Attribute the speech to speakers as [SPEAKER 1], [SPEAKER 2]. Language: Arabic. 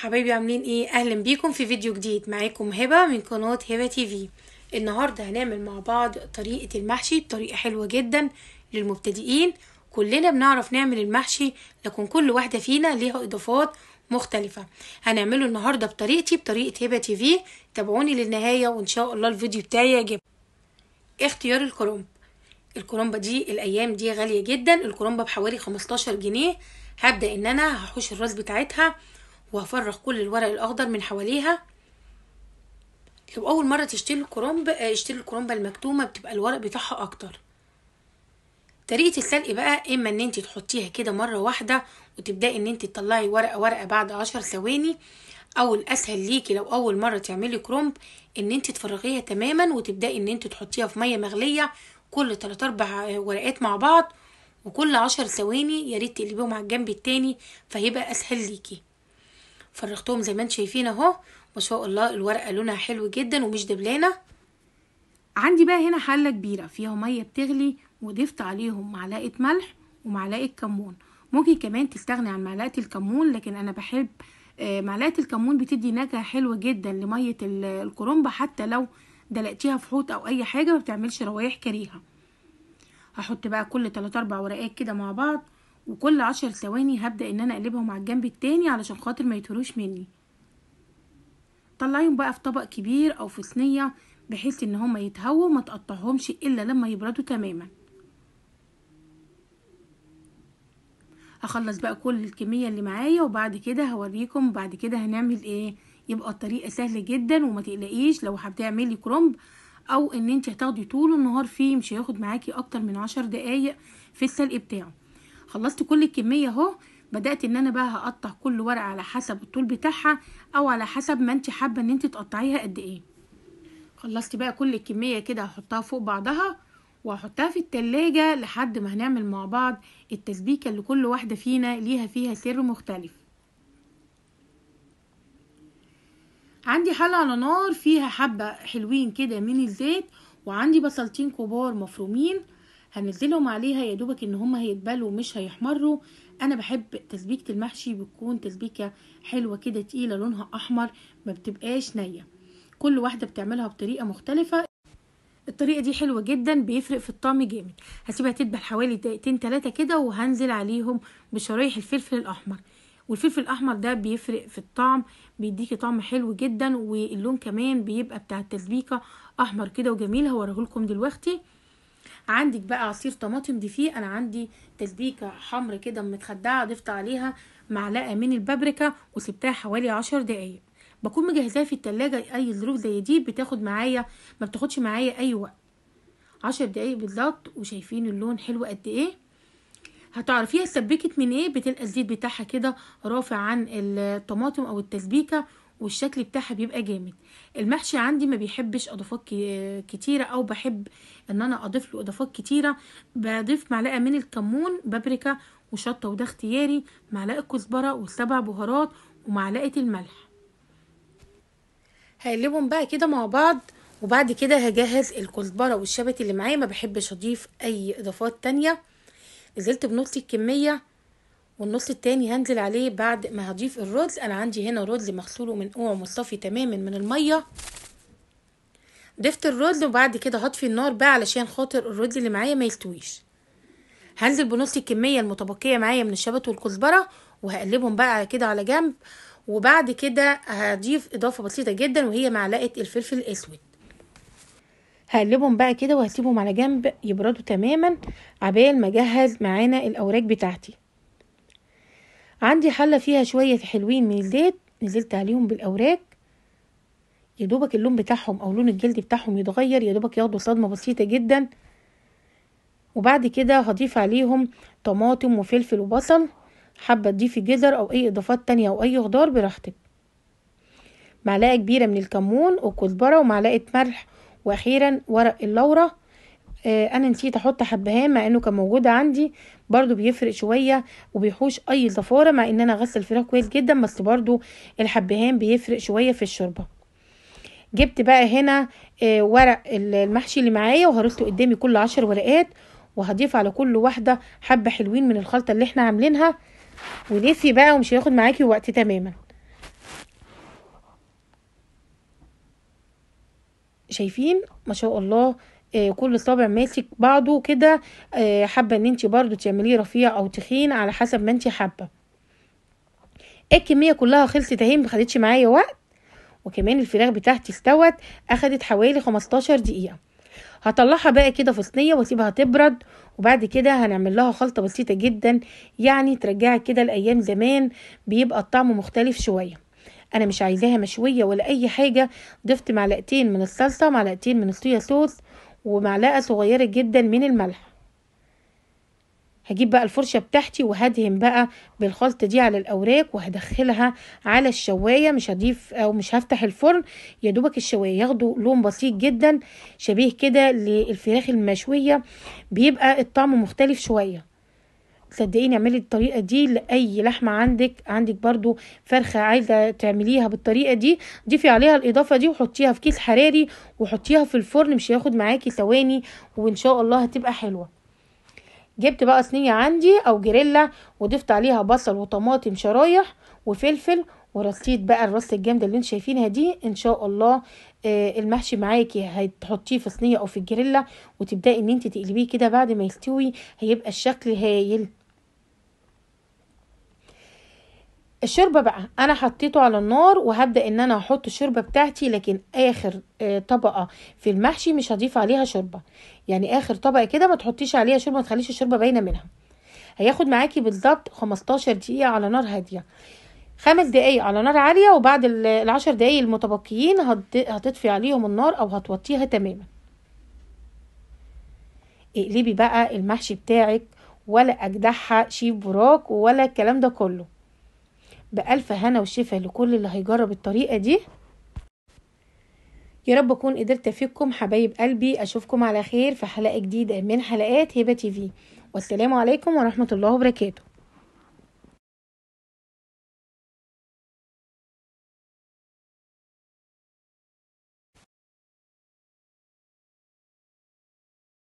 [SPEAKER 1] حبايبي عاملين ايه اهلا بيكم في فيديو جديد معاكم هبه من قناه هبه تي في النهارده هنعمل مع بعض طريقه المحشي بطريقه حلوه جدا للمبتدئين كلنا بنعرف نعمل المحشي لكن كل واحده فينا ليها اضافات مختلفة هنعمله النهاردة بطريقتي بطريقة هبة تي في تابعوني للنهاية وإن شاء الله الفيديو بتاعي يعجب اختيار الكرنب الكرنبة دي الأيام دي غالية جدا الكرنبة بحوالي 15 جنيه هبدأ إن أنا هحوش الراس بتاعتها وهفرغ كل الورق الاخضر من حواليها لو اول مره تشتري الكرنب آه، اشتري الكرنبه المكتومه بتبقى الورق بتاعها اكتر طريقه السلق بقى اما ان انت تحطيها كده مره واحده وتبداي ان انت تطلعي ورقه ورقه بعد عشر ثواني او الاسهل ليكي لو اول مره تعملي كرنب ان انت تفرغيها تماما وتبداي ان انت تحطيها في ميه مغليه كل 3 اربع آه، ورقات مع بعض وكل عشر ثواني يا ريت تقلبيهم على الجنب التاني فهيبقى اسهل ليكي فرغتهم زي ما انتم شايفين اهو ما شاء الله الورقه لونها حلو جدا ومش دبلانه عندي بقى هنا حله كبيره فيها ميه بتغلي وضفت عليهم معلقه ملح ومعلقه كمون ممكن كمان تستغني عن معلقه الكمون لكن انا بحب آه، معلقه الكمون بتدي نكهه حلوه جدا لميه الكرنب حتى لو دلقتيها في حوت او اي حاجه ما بتعملش روايح كريهه هحط بقى كل 3 4 ورقات كده مع بعض وكل عشر ثواني هبدأ ان انا اقلبهم على الجنب التاني علشان خاطر ما يتهروش مني طلعيهم بقى في طبق كبير او في صينية بحيث ان هما يتهووا وما تقطعهمش الا لما يبردوا تماما هخلص بقى كل الكمية اللي معايا وبعد كده هوريكم بعد كده هنعمل ايه يبقى الطريقة سهلة جدا وما تقلقيش لو هتعملي كرومب او ان انت هتاخدي طول النهار فيه مش هياخد معاكي اكتر من عشر دقايق في السلق بتاعه خلصت كل الكمية اهو بدأت ان انا بقى هقطع كل ورقة على حسب الطول بتاعها او على حسب ما انت حابة ان انت تقطعيها قد ايه خلصت بقى كل الكمية كده هحطها فوق بعضها وهحطها في التلاجة لحد ما هنعمل مع بعض التسبيكة اللي كل واحدة فينا ليها فيها سر مختلف عندي حلة على نار فيها حبة حلوين كده من الزيت وعندي بصلتين كبار مفرومين هنزلهم عليها يا دوبك ان هم هيتبلوا مش هيحمروا انا بحب تسبيكه المحشي بتكون تسبيكه حلوه كده تقيله لونها احمر ما بتبقاش نيه كل واحده بتعملها بطريقه مختلفه الطريقه دي حلوه جدا بيفرق في الطعم جامد هسيبها تدبل حوالي دقيقتين ثلاثه كده وهنزل عليهم بشرايح الفلفل الاحمر والفلفل الاحمر ده بيفرق في الطعم بيديكي طعم حلو جدا واللون كمان بيبقى بتاع التسبيكه احمر كده وجميل هوريهولكم دلوقتي عندك بقى عصير طماطم دي فيه انا عندي تسبيكه حمر كده متخدعه ضفت عليها معلقه من البابريكا وسبتها حوالي عشر دقايق بكون مجهزاها في التلاجة اي ظروف زي دي بتاخد معايا ما بتاخدش معايا اي وقت عشر دقايق بالظبط وشايفين اللون حلو قد ايه هتعرفيها سبكت من ايه بتلقى الزيت بتاعها كده رافع عن الطماطم او التسبيكه والشكل بتاعها بيبقى جامد المحشي عندي ما بيحبش اضافات كتيره او بحب ان انا اضيف له اضافات كتيره بضيف معلقه من الكمون بابريكا وشطه وده اختياري معلقه كزبره وسبع بهارات ومعلقه الملح هقلبهم بقى كده مع بعض وبعد كده هجهز الكزبره والشبت اللي معايا ما بحبش اضيف اي اضافات تانية نزلت بنص الكميه والنص التاني هنزل عليه بعد ما هضيف الرز انا عندي هنا رز مغسول من قوع مصطفي تماما من الميه ضفت الرز وبعد كده هطفي النار بقى علشان خاطر الرز اللي معايا ما يستويش هنزل بنص الكميه المتبقيه معايا من الشبت والكزبره وهقلبهم بقى كده على جنب وبعد كده هضيف اضافه بسيطه جدا وهي معلقه الفلفل الاسود هقلبهم بقى كده وهسيبهم على جنب يبردوا تماما عبال ما اجهز معانا الاوراق بتاعتي عندي حلة فيها شوية حلوين من الزيت نزلت عليهم بالأوراق يدوبك اللون بتاعهم أو لون الجلد بتاعهم يتغير يدوبك ياخدوا صدمة بسيطة جدا وبعد كده هضيف عليهم طماطم وفلفل وبصل حابة تضيفي جزر أو أي إضافات تانية أو أي خضار براحتك معلقة كبيرة من الكمون وكزبرة ومعلقة ملح وأخيرا ورق اللورة آه، انا نسيت احط حبهان مع انه كان موجود عندي برضو بيفرق شويه وبيحوش اي زفاره مع ان انا غسل الفراخ كويس جدا بس برضو الحبهان بيفرق شويه في الشوربه جبت بقى هنا آه، ورق المحشي اللي معايا وهرسته قدامي كل عشر ورقات وهضيف على كل واحده حبه حلوين من الخلطه اللي احنا عاملينها ولفي بقى ومش هياخد معاكي وقت تماما شايفين ما شاء الله آه، كل صابع ماسك بعضه كده آه، حابه ان انت برضو تعمليه رفيع او تخين على حسب ما انت حابه الكميه كلها خلصت اهي ما خدتش معايا وقت وكمان الفراخ بتاعتي استوت اخدت حوالي 15 دقيقه هطلعها بقى كده في صينيه واسيبها تبرد وبعد كده هنعمل لها خلطه بسيطه جدا يعني ترجع كده لايام زمان بيبقى الطعم مختلف شويه انا مش عايزاها مشويه ولا اي حاجه ضفت معلقتين من الصلصه معلقتين من الصويا صوص ومعلقة صغيرة جدا من الملح هجيب بقى الفرشة بتاعتي وهدهن بقى بالخلطة دي على الأوراق وهدخلها على الشواية مش هضيف أو مش هفتح الفرن يا دوبك الشواية ياخدوا لون بسيط جدا شبيه كده للفراخ المشوية بيبقى الطعم مختلف شوية صدقيني اعملي الطريقه دي لاي لحمه عندك عندك برضو فرخه عايزه تعمليها بالطريقه دي ضيفي عليها الاضافه دي وحطيها في كيس حراري وحطيها في الفرن مش هياخد معاكي ثواني وان شاء الله هتبقى حلوه جبت بقى صينيه عندي او جريلا وضفت عليها بصل وطماطم شرايح وفلفل ورصيت بقى الرصه الجامده اللي انتوا شايفينها دي ان شاء الله آه المحشي معاكي هتحطيه في صينيه او في الجريلا وتبداي ان انت تقلبيه كده بعد ما يستوي هيبقى الشكل هايل الشوربه بقى انا حطيته على النار وهبدا ان انا احط الشوربه بتاعتي لكن اخر آه، طبقه في المحشي مش هضيف عليها شوربه يعني اخر طبقه كده ما تحطيش عليها شوربه ما تخليش الشوربه باينه منها هياخد معاكي بالظبط 15 دقيقه على نار هاديه خمس دقايق على نار عاليه وبعد العشر دقايق المتبقيين هتطفي عليهم النار او هتوطيها تماما اقلبي بقى المحشي بتاعك ولا أجدحها شيف براك ولا الكلام ده كله بألف هنا وشفا لكل اللي هيجرب الطريقة دي يا رب أكون قدرت أفيدكم حبايب قلبي أشوفكم على خير في حلقة جديدة من حلقات هبة تيفي والسلام عليكم ورحمة الله وبركاته